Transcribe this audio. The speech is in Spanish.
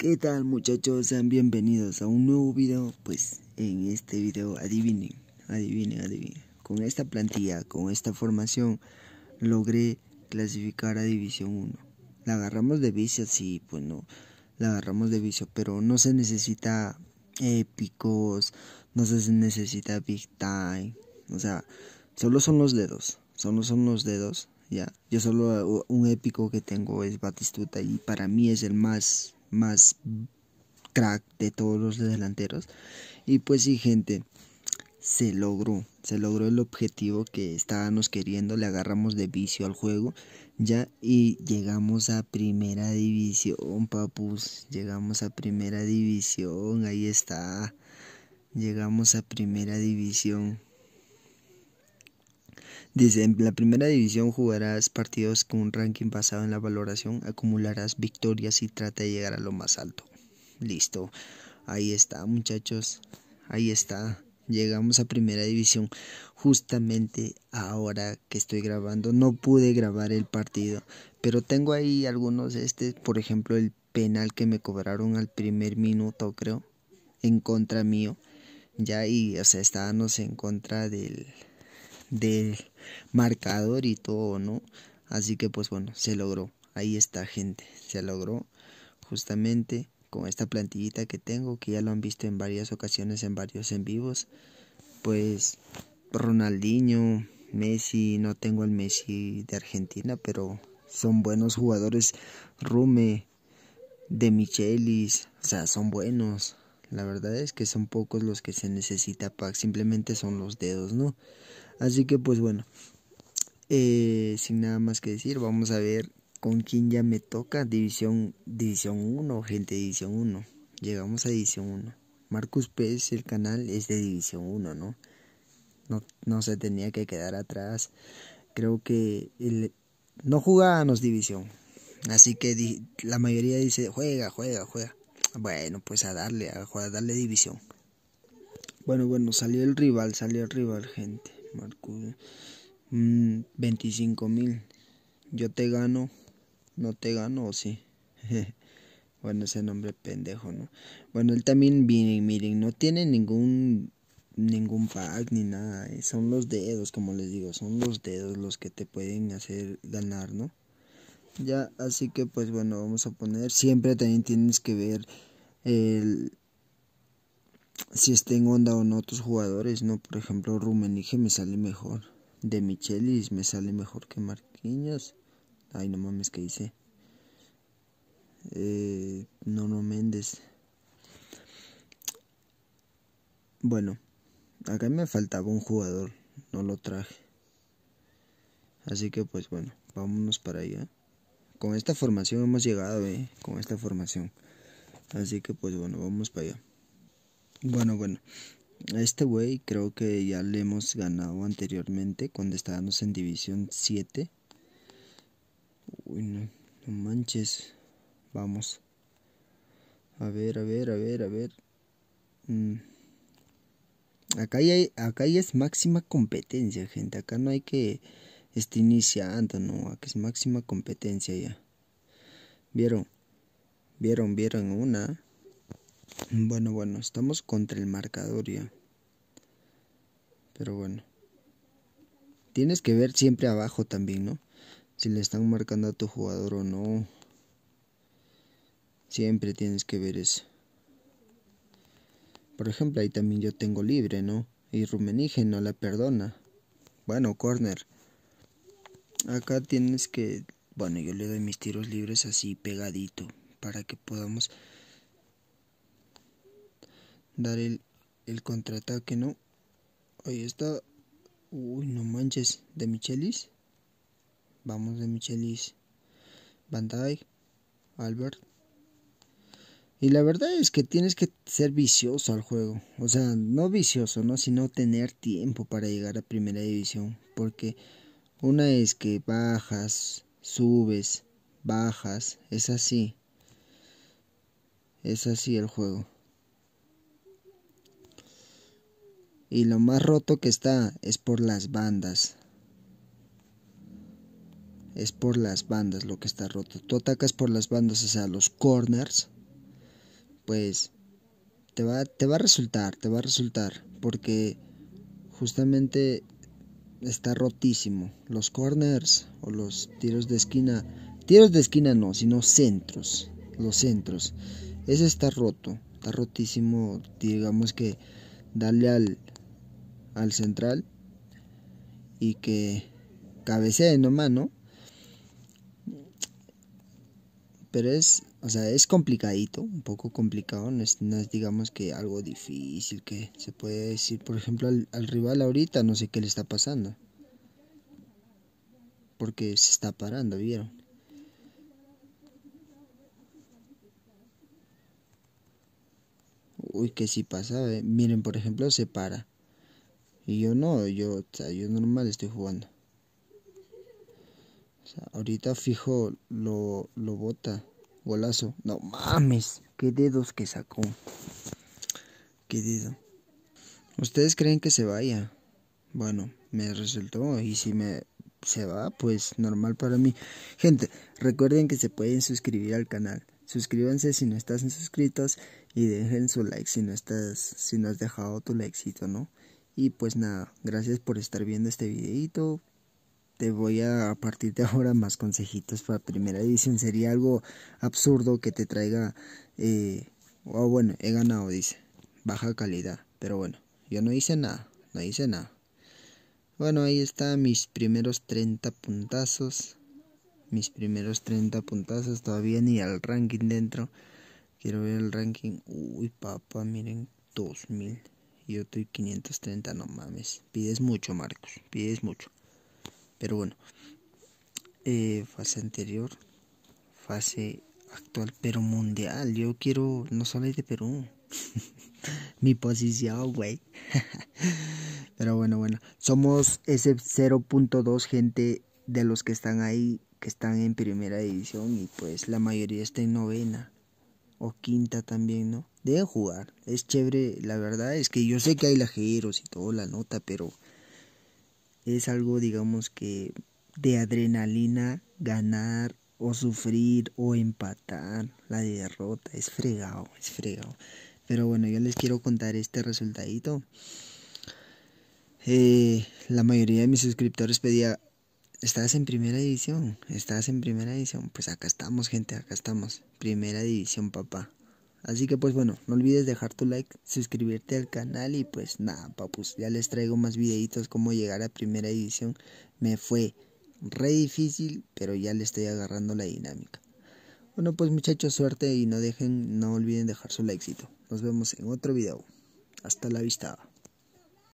¿Qué tal muchachos? Sean bienvenidos a un nuevo video. Pues en este video adivinen, adivinen, adivinen. Con esta plantilla, con esta formación, logré clasificar a División 1. La agarramos de vicio, sí, pues no. La agarramos de vicio, pero no se necesita épicos, no se necesita big time. O sea, solo son los dedos, solo son los dedos. Ya, yo solo un épico que tengo es Batistuta y para mí es el más más crack de todos los delanteros. Y pues sí, gente, se logró, se logró el objetivo que estábamos queriendo, le agarramos de vicio al juego, ya y llegamos a primera división, papus, llegamos a primera división, ahí está, llegamos a primera división. Dice, la primera división jugarás partidos con un ranking basado en la valoración, acumularás victorias y trata de llegar a lo más alto. Listo. Ahí está, muchachos. Ahí está. Llegamos a primera división. Justamente ahora que estoy grabando, no pude grabar el partido, pero tengo ahí algunos este, por ejemplo, el penal que me cobraron al primer minuto, creo, en contra mío. Ya y o sea, estábamos en contra del del marcador y todo, ¿no? Así que pues bueno, se logró. Ahí está gente, se logró justamente con esta plantillita que tengo, que ya lo han visto en varias ocasiones, en varios en vivos. Pues Ronaldinho, Messi, no tengo el Messi de Argentina, pero son buenos jugadores. Rume, De Michelis, o sea, son buenos. La verdad es que son pocos los que se necesita pack, simplemente son los dedos, ¿no? Así que pues bueno, eh, sin nada más que decir, vamos a ver con quién ya me toca. División, división 1, gente, División 1. Llegamos a División 1. Marcus Pérez, el canal es de División 1, ¿no? No, no se tenía que quedar atrás. Creo que no jugábamos División. Así que la mayoría dice, juega, juega, juega. Bueno, pues a darle, a, a darle división. Bueno, bueno, salió el rival, salió el rival, gente. 25 mm, mil. Yo te gano, no te gano, o sí. bueno, ese nombre pendejo, ¿no? Bueno, él también, viene miren, no tiene ningún ningún pack ni nada. ¿eh? Son los dedos, como les digo, son los dedos los que te pueden hacer ganar, ¿no? Ya, así que pues bueno, vamos a poner, siempre también tienes que ver el, si está en onda o no otros jugadores, ¿no? Por ejemplo, Rumenige me sale mejor. De Michelis me sale mejor que Marquinhos. Ay, no mames, que hice? Eh, no, no, Méndez. Bueno, acá me faltaba un jugador, no lo traje. Así que pues bueno, vámonos para allá. Con esta formación hemos llegado, eh, con esta formación. Así que pues bueno, vamos para allá. Bueno, bueno. A este güey creo que ya le hemos ganado anteriormente cuando estábamos en División 7. Uy, no, no manches. Vamos. A ver, a ver, a ver, a ver. Mm. Acá, acá ya es máxima competencia, gente. Acá no hay que esté iniciando, no. Acá es máxima competencia ya. ¿Vieron? ¿Vieron? ¿Vieron una? Bueno, bueno, estamos contra el marcador ya. Pero bueno. Tienes que ver siempre abajo también, ¿no? Si le están marcando a tu jugador o no. Siempre tienes que ver eso. Por ejemplo, ahí también yo tengo libre, ¿no? Y Rummenigge no la perdona. Bueno, corner. Acá tienes que... Bueno, yo le doy mis tiros libres así pegadito para que podamos dar el, contraataque, ¿no? Ahí está. Uy, no manches. De Michelis. Vamos de Michelis. bandai Albert. Y la verdad es que tienes que ser vicioso al juego. O sea, no vicioso, ¿no? Sino tener tiempo para llegar a primera división. Porque una es que bajas, subes, bajas. Es así. Es así el juego. y lo más roto que está es por las bandas. Es por las bandas lo que está roto. Tú atacas por las bandas, o sea, los corners, pues te va, te va a resultar, te va a resultar, porque justamente está rotísimo. Los corners o los tiros de esquina, tiros de esquina no, sino centros, los centros. Ese está roto, está rotísimo, digamos que darle al al central y que cabecee nomás, ¿no? Pero es, o sea, es complicadito, un poco complicado, no es, digamos que algo difícil que se puede decir, por ejemplo, al, rival ahorita no sé qué le está pasando. Porque se está parando, ¿vieron? Uy, que si pasa, miren, por ejemplo, se para. Y yo no, yo, o sea, yo normal estoy jugando. O sea, ahorita fijo lo, lo bota. Golazo. No mames. Qué dedos que sacó. Qué dedo. Ustedes creen que se vaya. Bueno, me resultó. Y si me se va, pues normal para mí. Gente, recuerden que se pueden suscribir al canal. Suscríbanse si no están suscritos y dejen su like si no estás, si no has dejado tu likecito, ¿no? Y pues nada, gracias por estar viendo este videito. Te voy a, a partir de ahora más consejitos para primera edición, Sería algo absurdo que te traiga, eh, O bueno, he ganado, dice, baja calidad. Pero bueno, yo no hice nada, no hice nada. Bueno, ahí están mis primeros 30 puntazos. Mis primeros 30 puntazos. Todavía ni al ranking dentro. Quiero ver el ranking. Uy, papá, miren, 2000 yo estoy 530, no mames. Pides mucho, Marcos, pides mucho. Pero bueno, eh, fase anterior, fase actual, pero mundial. Yo quiero, no solo de Perú, mi posición, güey. pero bueno, bueno, somos ese 0.2 gente de los que están ahí, que están en primera división y pues la mayoría está en novena o quinta también, ¿no? Debe jugar, es chévere, la verdad es que yo sé que hay lajeros y todo la nota, pero es algo, digamos que, de adrenalina ganar o sufrir o empatar la derrota, es fregado, es fregado. Pero bueno, yo les quiero contar este resultadito. Eh, la mayoría de mis suscriptores pedía Estás en primera división, estás en primera división. Pues acá estamos, gente, acá estamos. Primera división, papá. Así que pues bueno, no olvides dejar tu like, suscribirte al canal y pues nada, papus, ya les traigo más videitos cómo llegar a primera división. Me fue re difícil, pero ya le estoy agarrando la dinámica. Bueno, pues muchachos, suerte y no dejen, no olviden dejar su likecito. Nos vemos en otro video. Hasta la vista.